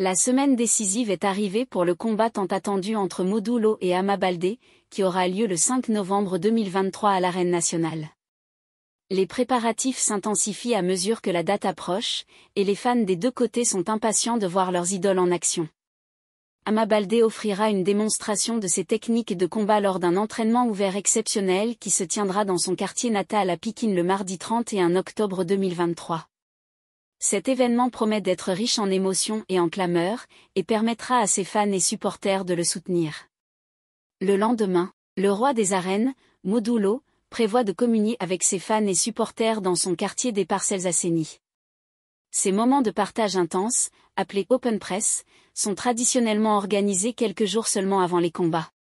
La semaine décisive est arrivée pour le combat tant attendu entre Modulo et Amabalde, qui aura lieu le 5 novembre 2023 à l'arène nationale. Les préparatifs s'intensifient à mesure que la date approche, et les fans des deux côtés sont impatients de voir leurs idoles en action. Amabalde offrira une démonstration de ses techniques de combat lors d'un entraînement ouvert exceptionnel qui se tiendra dans son quartier natal à Pikine le mardi 31 octobre 2023. Cet événement promet d'être riche en émotions et en clameurs, et permettra à ses fans et supporters de le soutenir. Le lendemain, le roi des arènes, Modulo, prévoit de communier avec ses fans et supporters dans son quartier des Parcelles Assainies. Ces moments de partage intense, appelés Open Press, sont traditionnellement organisés quelques jours seulement avant les combats.